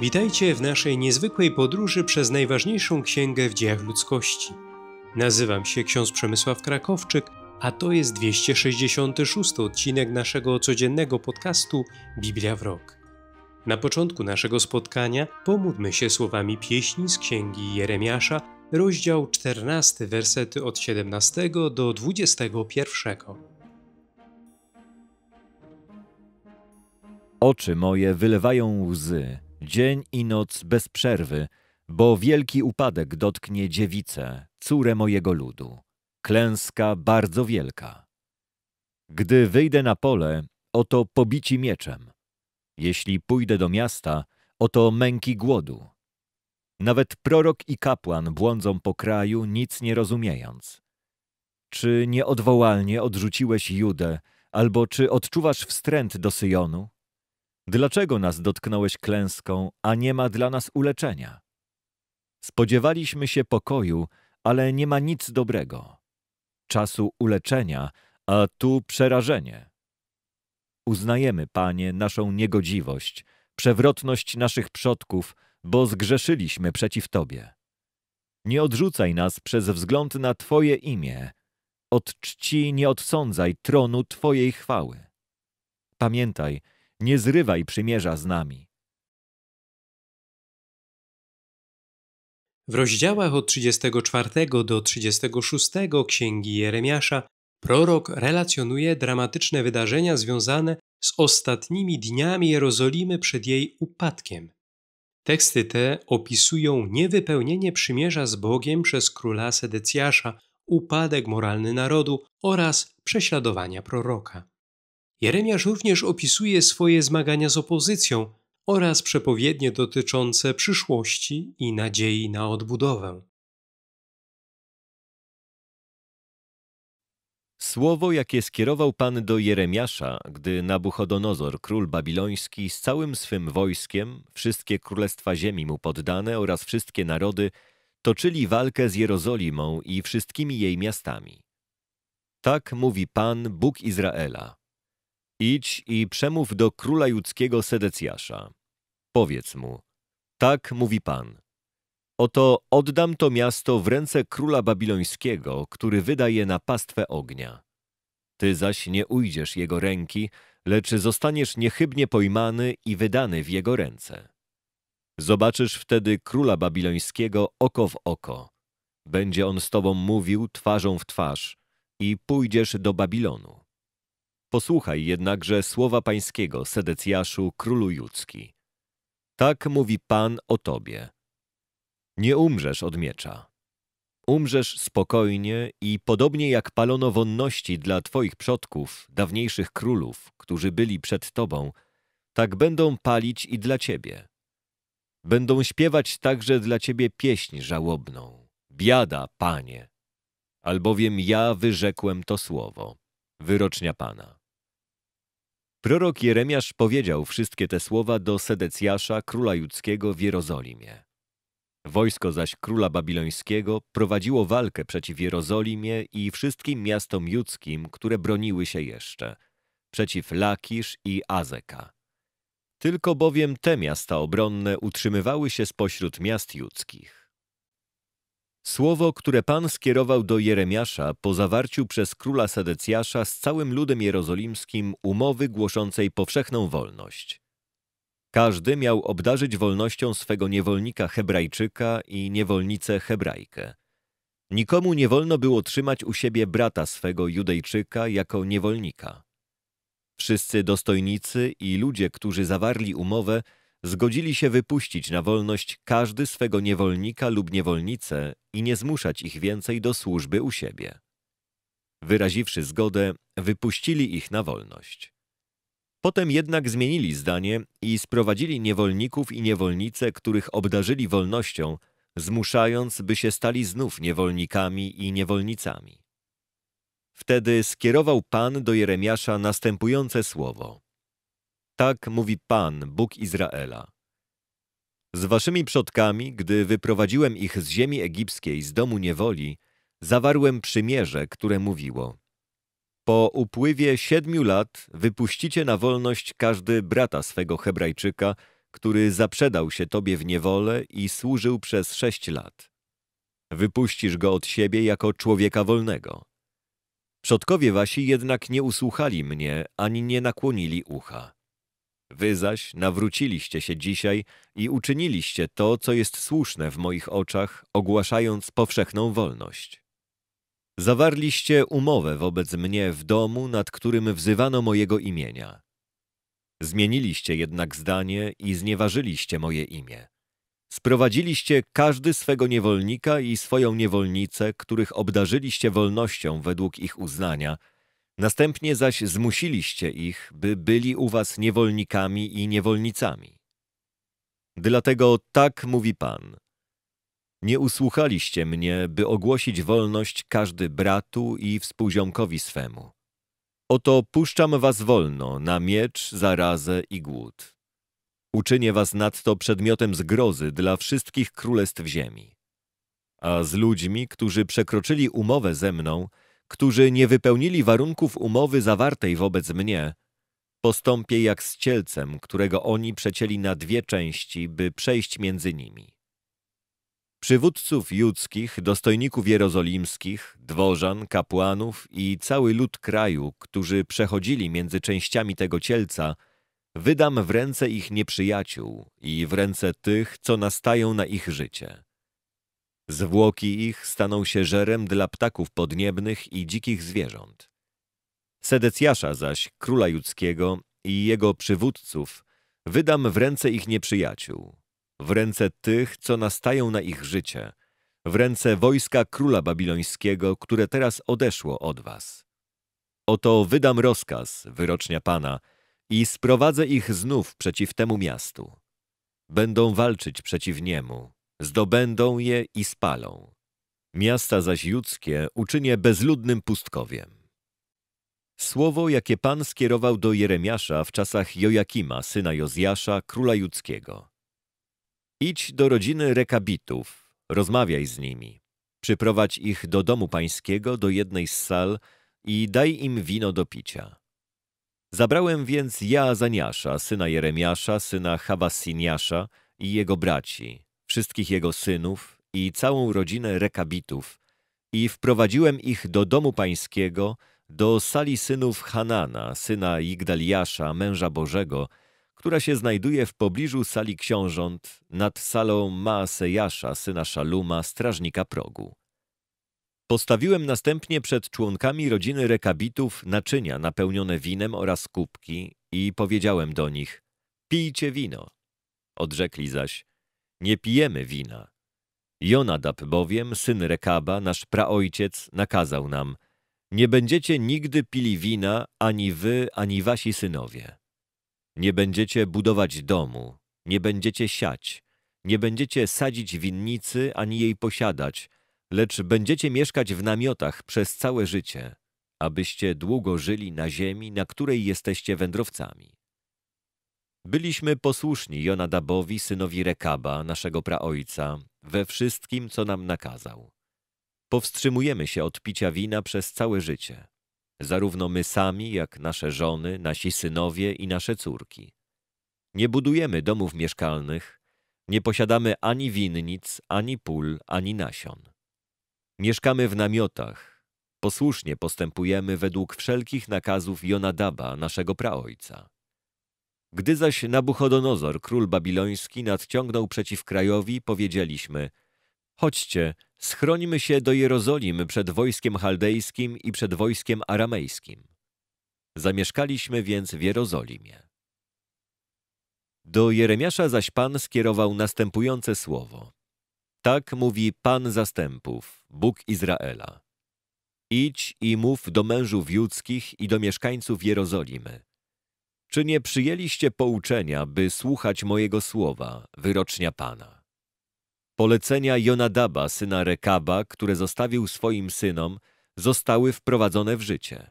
Witajcie w naszej niezwykłej podróży przez najważniejszą księgę w dziejach ludzkości. Nazywam się ksiądz Przemysław Krakowczyk, a to jest 266 odcinek naszego codziennego podcastu Biblia w rok. Na początku naszego spotkania pomódlmy się słowami pieśni z księgi Jeremiasza, rozdział 14, wersety od 17 do 21. Oczy moje wylewają łzy dzień i noc bez przerwy, bo wielki upadek dotknie dziewicę, córę mojego ludu. Klęska bardzo wielka. Gdy wyjdę na pole, oto pobici mieczem. Jeśli pójdę do miasta, oto męki głodu. Nawet prorok i kapłan błądzą po kraju, nic nie rozumiejąc. Czy nieodwołalnie odrzuciłeś Judę, albo czy odczuwasz wstręt do Syjonu? Dlaczego nas dotknąłeś klęską, a nie ma dla nas uleczenia? Spodziewaliśmy się pokoju, ale nie ma nic dobrego. Czasu uleczenia, a tu przerażenie. Uznajemy, Panie, naszą niegodziwość, przewrotność naszych przodków, bo zgrzeszyliśmy przeciw Tobie. Nie odrzucaj nas przez wzgląd na Twoje imię. Od czci nie odsądzaj tronu Twojej chwały. Pamiętaj, nie zrywaj przymierza z nami. W rozdziałach od 34 do 36 księgi Jeremiasza prorok relacjonuje dramatyczne wydarzenia związane z ostatnimi dniami Jerozolimy przed jej upadkiem. Teksty te opisują niewypełnienie przymierza z Bogiem przez króla Sedecjasza, upadek moralny narodu oraz prześladowania proroka. Jeremiasz również opisuje swoje zmagania z opozycją oraz przepowiednie dotyczące przyszłości i nadziei na odbudowę. Słowo, jakie skierował Pan do Jeremiasza, gdy Nabuchodonozor, król babiloński, z całym swym wojskiem, wszystkie królestwa ziemi mu poddane oraz wszystkie narody, toczyli walkę z Jerozolimą i wszystkimi jej miastami. Tak mówi Pan, Bóg Izraela. Idź i przemów do króla judzkiego Sedecjasza. Powiedz mu, tak mówi Pan. Oto oddam to miasto w ręce króla babilońskiego, który wydaje na pastwę ognia. Ty zaś nie ujdziesz jego ręki, lecz zostaniesz niechybnie pojmany i wydany w jego ręce. Zobaczysz wtedy króla babilońskiego oko w oko. Będzie on z tobą mówił twarzą w twarz i pójdziesz do Babilonu. Posłuchaj jednakże słowa pańskiego, Sedecjaszu, królu judzki. Tak mówi Pan o tobie. Nie umrzesz od miecza. Umrzesz spokojnie i podobnie jak palono wonności dla twoich przodków, dawniejszych królów, którzy byli przed tobą, tak będą palić i dla ciebie. Będą śpiewać także dla ciebie pieśń żałobną. Biada, Panie! Albowiem ja wyrzekłem to słowo. Wyrocznia Pana. Prorok Jeremiasz powiedział wszystkie te słowa do Sedecjasza, króla judzkiego w Jerozolimie. Wojsko zaś króla babilońskiego prowadziło walkę przeciw Jerozolimie i wszystkim miastom judzkim, które broniły się jeszcze, przeciw Lakisz i Azeka. Tylko bowiem te miasta obronne utrzymywały się spośród miast judzkich. Słowo, które Pan skierował do Jeremiasza po zawarciu przez króla Sedecjasza z całym ludem jerozolimskim umowy głoszącej powszechną wolność. Każdy miał obdarzyć wolnością swego niewolnika Hebrajczyka i niewolnicę Hebrajkę. Nikomu nie wolno było trzymać u siebie brata swego Judejczyka jako niewolnika. Wszyscy dostojnicy i ludzie, którzy zawarli umowę, zgodzili się wypuścić na wolność każdy swego niewolnika lub niewolnicę i nie zmuszać ich więcej do służby u siebie. Wyraziwszy zgodę, wypuścili ich na wolność. Potem jednak zmienili zdanie i sprowadzili niewolników i niewolnice, których obdarzyli wolnością, zmuszając, by się stali znów niewolnikami i niewolnicami. Wtedy skierował Pan do Jeremiasza następujące słowo – tak mówi Pan, Bóg Izraela. Z waszymi przodkami, gdy wyprowadziłem ich z ziemi egipskiej, z domu niewoli, zawarłem przymierze, które mówiło Po upływie siedmiu lat wypuścicie na wolność każdy brata swego Hebrajczyka, który zaprzedał się tobie w niewolę i służył przez sześć lat. Wypuścisz go od siebie jako człowieka wolnego. Przodkowie wasi jednak nie usłuchali mnie, ani nie nakłonili ucha. Wy zaś nawróciliście się dzisiaj i uczyniliście to, co jest słuszne w moich oczach, ogłaszając powszechną wolność. Zawarliście umowę wobec mnie w domu, nad którym wzywano mojego imienia. Zmieniliście jednak zdanie i znieważyliście moje imię. Sprowadziliście każdy swego niewolnika i swoją niewolnicę, których obdarzyliście wolnością według ich uznania – Następnie zaś zmusiliście ich, by byli u was niewolnikami i niewolnicami. Dlatego tak mówi Pan. Nie usłuchaliście mnie, by ogłosić wolność każdy bratu i współziomkowi swemu. Oto puszczam was wolno na miecz, zarazę i głód. Uczynię was nadto przedmiotem zgrozy dla wszystkich królestw ziemi. A z ludźmi, którzy przekroczyli umowę ze mną, którzy nie wypełnili warunków umowy zawartej wobec mnie, postąpię jak z cielcem, którego oni przecięli na dwie części, by przejść między nimi. Przywódców judzkich, dostojników jerozolimskich, dworzan, kapłanów i cały lud kraju, którzy przechodzili między częściami tego cielca, wydam w ręce ich nieprzyjaciół i w ręce tych, co nastają na ich życie. Zwłoki ich staną się żerem dla ptaków podniebnych i dzikich zwierząt. Sedecjasza zaś, króla judzkiego i jego przywódców, wydam w ręce ich nieprzyjaciół, w ręce tych, co nastają na ich życie, w ręce wojska króla babilońskiego, które teraz odeszło od was. Oto wydam rozkaz, wyrocznia Pana, i sprowadzę ich znów przeciw temu miastu. Będą walczyć przeciw niemu, zdobędą je i spalą. Miasta zaś judzkie uczynię bezludnym pustkowiem. Słowo, jakie Pan skierował do Jeremiasza w czasach Jojakima, syna Jozjasza, króla judzkiego. Idź do rodziny rekabitów, rozmawiaj z nimi. Przyprowadź ich do domu pańskiego, do jednej z sal i daj im wino do picia. Zabrałem więc ja syna Jeremiasza, syna Hawasiniasza i jego braci, wszystkich jego synów i całą rodzinę rekabitów i wprowadziłem ich do domu pańskiego, do sali synów Hanana, syna Igdaliasza, męża Bożego, która się znajduje w pobliżu sali książąt nad salą Maasejasza, syna Szaluma, strażnika progu. Postawiłem następnie przed członkami rodziny rekabitów naczynia napełnione winem oraz kubki i powiedziałem do nich – pijcie wino. Odrzekli zaś – nie pijemy wina. Jonadab bowiem, syn Rekaba, nasz praojciec, nakazał nam, nie będziecie nigdy pili wina, ani wy, ani wasi synowie. Nie będziecie budować domu, nie będziecie siać, nie będziecie sadzić winnicy, ani jej posiadać, lecz będziecie mieszkać w namiotach przez całe życie, abyście długo żyli na ziemi, na której jesteście wędrowcami. Byliśmy posłuszni Jonadabowi, synowi Rekaba, naszego praojca, we wszystkim, co nam nakazał. Powstrzymujemy się od picia wina przez całe życie, zarówno my sami, jak nasze żony, nasi synowie i nasze córki. Nie budujemy domów mieszkalnych, nie posiadamy ani winnic, ani pól, ani nasion. Mieszkamy w namiotach, posłusznie postępujemy według wszelkich nakazów Jonadaba, naszego praojca. Gdy zaś Nabuchodonozor, król babiloński, nadciągnął przeciw krajowi, powiedzieliśmy Chodźcie, schronimy się do Jerozolimy przed wojskiem chaldejskim i przed wojskiem aramejskim. Zamieszkaliśmy więc w Jerozolimie. Do Jeremiasza zaś Pan skierował następujące słowo. Tak mówi Pan zastępów, Bóg Izraela. Idź i mów do mężów judzkich i do mieszkańców Jerozolimy. Czy nie przyjęliście pouczenia, by słuchać mojego słowa, wyrocznia Pana? Polecenia Jonadaba, syna Rekaba, które zostawił swoim synom, zostały wprowadzone w życie.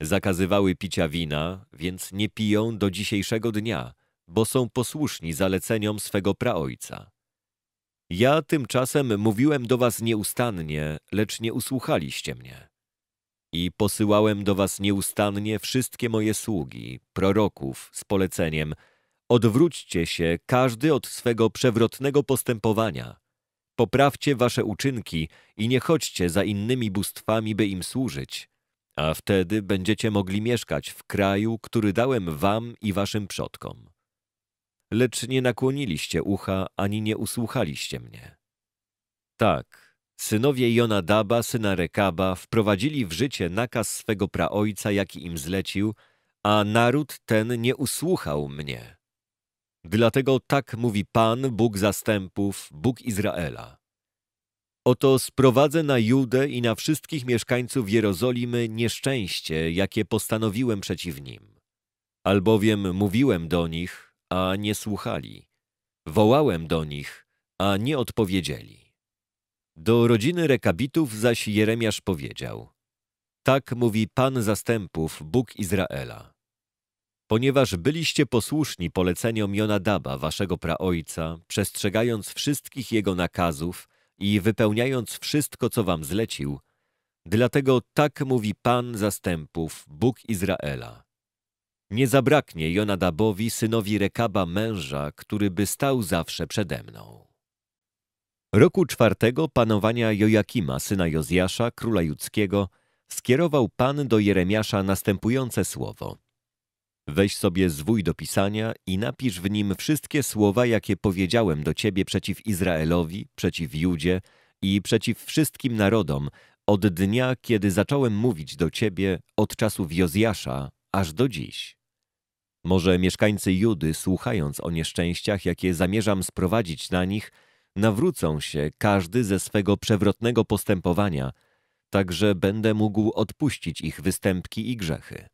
Zakazywały picia wina, więc nie piją do dzisiejszego dnia, bo są posłuszni zaleceniom swego praojca. Ja tymczasem mówiłem do was nieustannie, lecz nie usłuchaliście mnie. I posyłałem do was nieustannie wszystkie moje sługi, proroków, z poleceniem, odwróćcie się każdy od swego przewrotnego postępowania. Poprawcie wasze uczynki i nie chodźcie za innymi bóstwami, by im służyć, a wtedy będziecie mogli mieszkać w kraju, który dałem wam i waszym przodkom. Lecz nie nakłoniliście ucha, ani nie usłuchaliście mnie. Tak, Synowie Jonadaba, syna Rekaba, wprowadzili w życie nakaz swego praojca, jaki im zlecił, a naród ten nie usłuchał mnie. Dlatego tak mówi Pan, Bóg zastępów, Bóg Izraela. Oto sprowadzę na Judę i na wszystkich mieszkańców Jerozolimy nieszczęście, jakie postanowiłem przeciw nim. Albowiem mówiłem do nich, a nie słuchali. Wołałem do nich, a nie odpowiedzieli. Do rodziny rekabitów zaś Jeremiasz powiedział: Tak mówi Pan zastępów, Bóg Izraela. Ponieważ byliście posłuszni poleceniom Jonadaba, waszego praojca, przestrzegając wszystkich jego nakazów i wypełniając wszystko, co wam zlecił, dlatego tak mówi Pan zastępów, Bóg Izraela. Nie zabraknie Jonadabowi, synowi Rekaba męża, który by stał zawsze przede mną. Roku czwartego panowania Jojakima, syna Jozjasza, króla judzkiego, skierował Pan do Jeremiasza następujące słowo. Weź sobie zwój do pisania i napisz w nim wszystkie słowa, jakie powiedziałem do ciebie przeciw Izraelowi, przeciw Judzie i przeciw wszystkim narodom, od dnia, kiedy zacząłem mówić do ciebie, od czasów Jozjasza, aż do dziś. Może mieszkańcy Judy, słuchając o nieszczęściach, jakie zamierzam sprowadzić na nich, nawrócą się każdy ze swego przewrotnego postępowania, tak że będę mógł odpuścić ich występki i grzechy.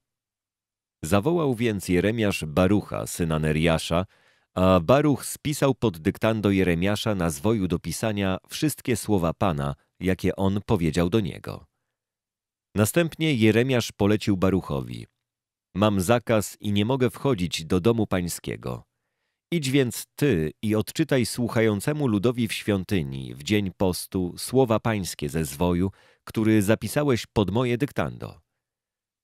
Zawołał więc Jeremiasz Barucha, syna Neriasza, a Baruch spisał pod dyktando Jeremiasza na zwoju do pisania wszystkie słowa Pana, jakie on powiedział do niego. Następnie Jeremiasz polecił Baruchowi. Mam zakaz i nie mogę wchodzić do domu pańskiego. Idź więc ty i odczytaj słuchającemu ludowi w świątyni w dzień postu słowa pańskie ze zwoju, który zapisałeś pod moje dyktando.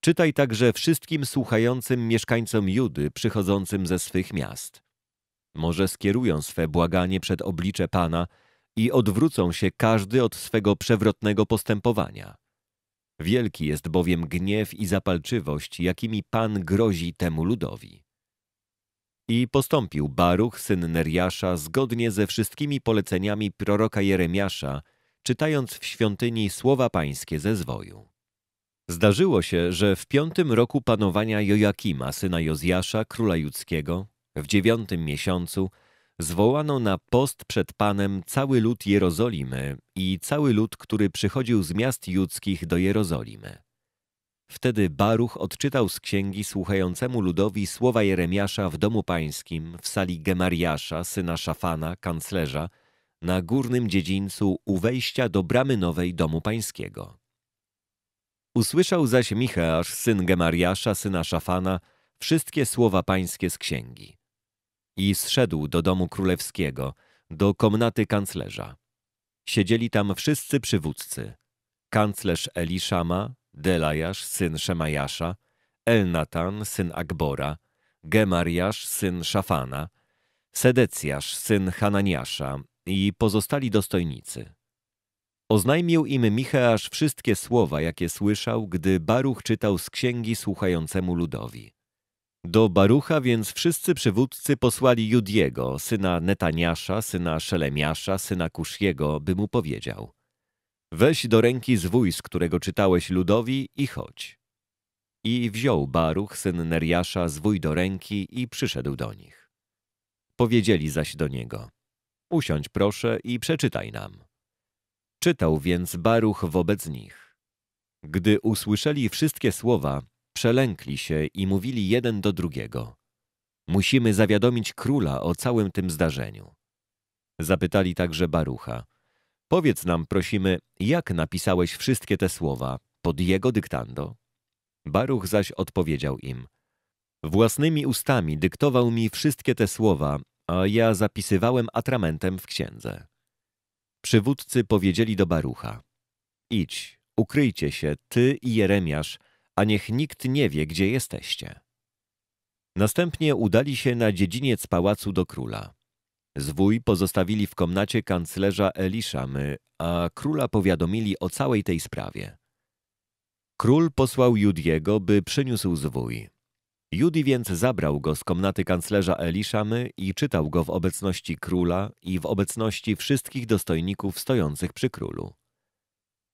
Czytaj także wszystkim słuchającym mieszkańcom Judy przychodzącym ze swych miast. Może skierują swe błaganie przed oblicze Pana i odwrócą się każdy od swego przewrotnego postępowania. Wielki jest bowiem gniew i zapalczywość, jakimi Pan grozi temu ludowi. I postąpił Baruch, syn Neriasza, zgodnie ze wszystkimi poleceniami proroka Jeremiasza, czytając w świątyni słowa pańskie ze zwoju. Zdarzyło się, że w piątym roku panowania Jojakima, syna Jozjasza, króla judzkiego, w dziewiątym miesiącu, zwołano na post przed Panem cały lud Jerozolimy i cały lud, który przychodził z miast judzkich do Jerozolimy. Wtedy Baruch odczytał z księgi słuchającemu ludowi słowa Jeremiasza w domu pańskim, w sali Gemariasza, syna Szafana, kanclerza, na górnym dziedzińcu u wejścia do bramy nowej domu pańskiego. Usłyszał zaś Micheasz, syn Gemariasza, syna Szafana, wszystkie słowa pańskie z księgi. I zszedł do domu królewskiego, do komnaty kanclerza. Siedzieli tam wszyscy przywódcy. Kanclerz Eliszama, Delajasz, syn Szemajasza, Elnatan, syn Akbora, Gemariasz, syn Szafana, Sedecjasz, syn Hananiasza i pozostali dostojnicy. Oznajmił im Micheasz wszystkie słowa, jakie słyszał, gdy Baruch czytał z księgi słuchającemu ludowi. Do Barucha więc wszyscy przywódcy posłali Judiego, syna Netaniasza, syna Szelemiasza, syna Kusziego, by mu powiedział – Weź do ręki zwój, z którego czytałeś ludowi i chodź. I wziął Baruch, syn Neriasza, zwój do ręki i przyszedł do nich. Powiedzieli zaś do niego, usiądź proszę i przeczytaj nam. Czytał więc Baruch wobec nich. Gdy usłyszeli wszystkie słowa, przelękli się i mówili jeden do drugiego. Musimy zawiadomić króla o całym tym zdarzeniu. Zapytali także Barucha, Powiedz nam, prosimy, jak napisałeś wszystkie te słowa pod jego dyktando? Baruch zaś odpowiedział im. Własnymi ustami dyktował mi wszystkie te słowa, a ja zapisywałem atramentem w księdze. Przywódcy powiedzieli do Barucha. Idź, ukryjcie się, ty i Jeremiasz, a niech nikt nie wie, gdzie jesteście. Następnie udali się na dziedziniec pałacu do króla. Zwój pozostawili w komnacie kanclerza Eliszamy, a króla powiadomili o całej tej sprawie. Król posłał Judiego, by przyniósł zwój. Judi więc zabrał go z komnaty kanclerza Eliszamy i czytał go w obecności króla i w obecności wszystkich dostojników stojących przy królu.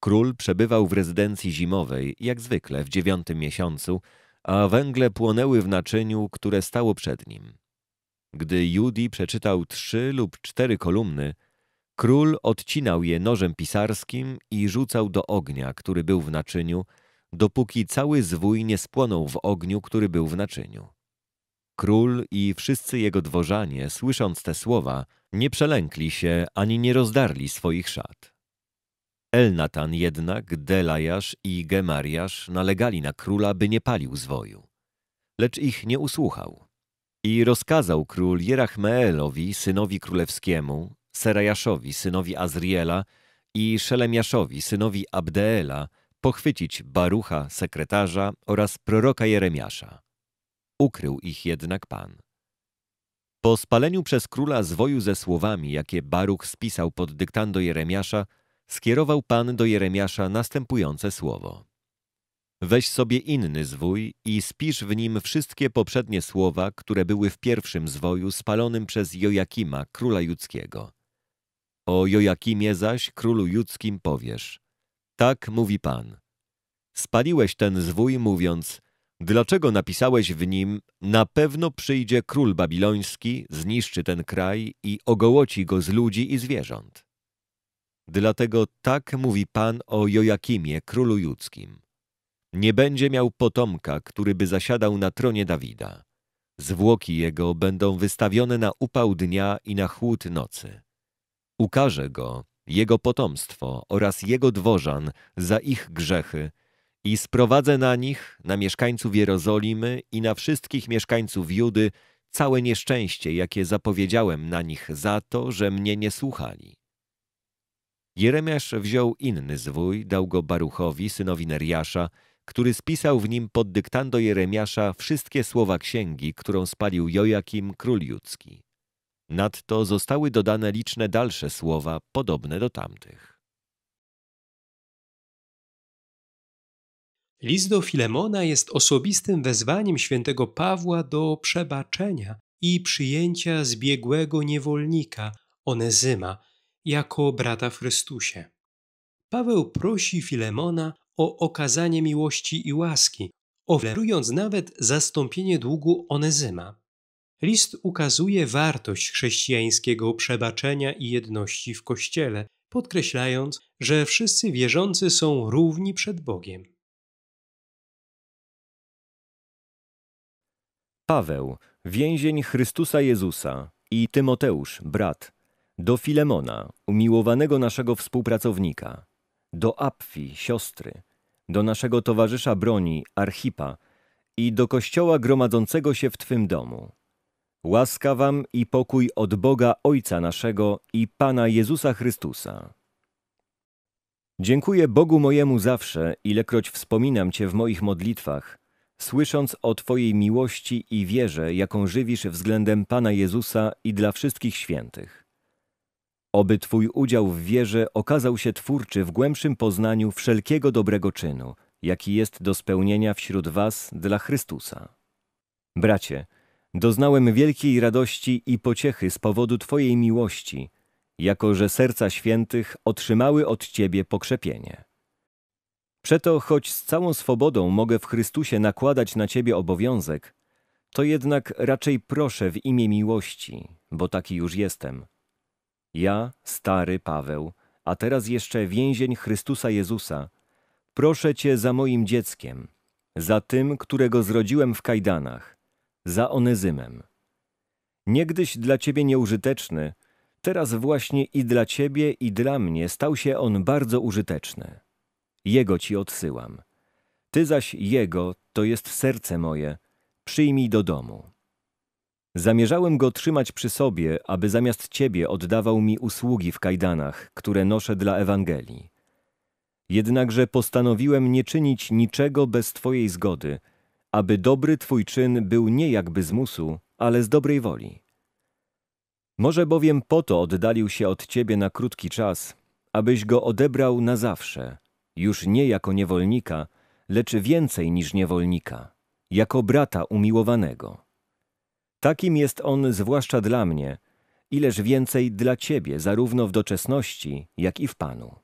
Król przebywał w rezydencji zimowej, jak zwykle w dziewiątym miesiącu, a węgle płonęły w naczyniu, które stało przed nim. Gdy Judy przeczytał trzy lub cztery kolumny, król odcinał je nożem pisarskim i rzucał do ognia, który był w naczyniu, dopóki cały zwój nie spłonął w ogniu, który był w naczyniu. Król i wszyscy jego dworzanie, słysząc te słowa, nie przelękli się ani nie rozdarli swoich szat. Elnatan jednak, Delajasz i Gemariasz nalegali na króla, by nie palił zwoju. Lecz ich nie usłuchał. I rozkazał król Jerachmeelowi, synowi królewskiemu, Serajaszowi, synowi Azriela i Szelemiaszowi, synowi Abdeela, pochwycić Barucha, sekretarza oraz proroka Jeremiasza. Ukrył ich jednak Pan. Po spaleniu przez króla zwoju ze słowami, jakie Baruch spisał pod dyktando Jeremiasza, skierował Pan do Jeremiasza następujące słowo. Weź sobie inny zwój i spisz w nim wszystkie poprzednie słowa, które były w pierwszym zwoju spalonym przez Jojakima, króla judzkiego. O Jojakimie zaś, królu judzkim, powiesz. Tak mówi Pan. Spaliłeś ten zwój, mówiąc, dlaczego napisałeś w nim, na pewno przyjdzie król babiloński, zniszczy ten kraj i ogołoci go z ludzi i zwierząt. Dlatego tak mówi Pan o Jojakimie, królu judzkim. Nie będzie miał potomka, który by zasiadał na tronie Dawida. Zwłoki jego będą wystawione na upał dnia i na chłód nocy. Ukaże go, jego potomstwo oraz jego dworzan za ich grzechy i sprowadzę na nich, na mieszkańców Jerozolimy i na wszystkich mieszkańców Judy całe nieszczęście, jakie zapowiedziałem na nich za to, że mnie nie słuchali. Jeremiasz wziął inny zwój, dał go Baruchowi, synowi Neriasza, który spisał w nim pod dyktando Jeremiasza wszystkie słowa księgi, którą spalił Jojakim, król judzki. Nadto zostały dodane liczne dalsze słowa, podobne do tamtych. List do Filemona jest osobistym wezwaniem świętego Pawła do przebaczenia i przyjęcia zbiegłego niewolnika, Onezyma, jako brata w Chrystusie. Paweł prosi Filemona o okazanie miłości i łaski, oferując nawet zastąpienie długu Onezyma. List ukazuje wartość chrześcijańskiego przebaczenia i jedności w Kościele, podkreślając, że wszyscy wierzący są równi przed Bogiem. Paweł, więzień Chrystusa Jezusa i Tymoteusz, brat, do Filemona, umiłowanego naszego współpracownika do Apfi, siostry, do naszego towarzysza broni, Archipa i do kościoła gromadzącego się w Twym domu. Łaska Wam i pokój od Boga Ojca naszego i Pana Jezusa Chrystusa. Dziękuję Bogu mojemu zawsze, ilekroć wspominam Cię w moich modlitwach, słysząc o Twojej miłości i wierze, jaką żywisz względem Pana Jezusa i dla wszystkich świętych. Oby Twój udział w wierze okazał się twórczy w głębszym poznaniu wszelkiego dobrego czynu, jaki jest do spełnienia wśród Was dla Chrystusa. Bracie, doznałem wielkiej radości i pociechy z powodu Twojej miłości, jako że serca świętych otrzymały od Ciebie pokrzepienie. Przeto, choć z całą swobodą mogę w Chrystusie nakładać na Ciebie obowiązek, to jednak raczej proszę w imię miłości, bo taki już jestem – ja, stary Paweł, a teraz jeszcze więzień Chrystusa Jezusa, proszę Cię za moim dzieckiem, za tym, którego zrodziłem w kajdanach, za Onezymem. Niegdyś dla Ciebie nieużyteczny, teraz właśnie i dla Ciebie, i dla mnie stał się on bardzo użyteczny. Jego Ci odsyłam. Ty zaś Jego, to jest serce moje, przyjmij do domu. Zamierzałem go trzymać przy sobie, aby zamiast ciebie oddawał mi usługi w kajdanach, które noszę dla Ewangelii. Jednakże postanowiłem nie czynić niczego bez twojej zgody, aby dobry twój czyn był nie jakby z musu, ale z dobrej woli. Może bowiem po to oddalił się od ciebie na krótki czas, abyś go odebrał na zawsze, już nie jako niewolnika, lecz więcej niż niewolnika, jako brata umiłowanego. Takim jest on zwłaszcza dla mnie, ileż więcej dla Ciebie, zarówno w doczesności, jak i w Panu.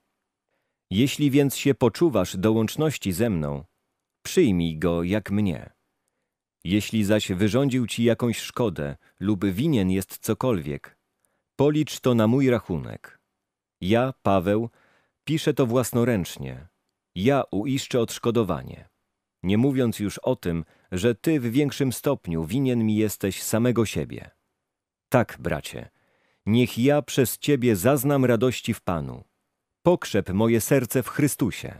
Jeśli więc się poczuwasz do łączności ze mną, przyjmij go jak mnie. Jeśli zaś wyrządził Ci jakąś szkodę lub winien jest cokolwiek, policz to na mój rachunek. Ja, Paweł, piszę to własnoręcznie. Ja uiszczę odszkodowanie. Nie mówiąc już o tym, że Ty w większym stopniu winien mi jesteś samego siebie. Tak, bracie, niech ja przez Ciebie zaznam radości w Panu. Pokrzep moje serce w Chrystusie.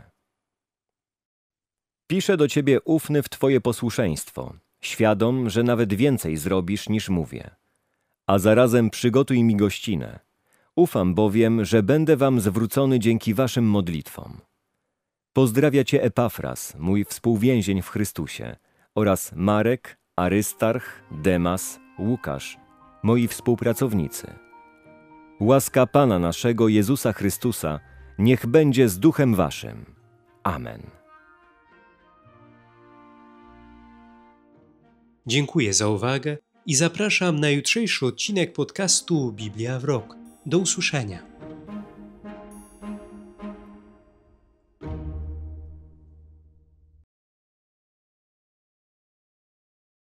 Piszę do Ciebie ufny w Twoje posłuszeństwo, świadom, że nawet więcej zrobisz niż mówię. A zarazem przygotuj mi gościnę. Ufam bowiem, że będę Wam zwrócony dzięki Waszym modlitwom. Pozdrawia Cię Epafras, mój współwięzień w Chrystusie – oraz Marek, Arystarch, Demas, Łukasz, moi współpracownicy. Łaska Pana naszego Jezusa Chrystusa niech będzie z duchem waszym. Amen. Dziękuję za uwagę i zapraszam na jutrzejszy odcinek podcastu Biblia w Rok. Do usłyszenia.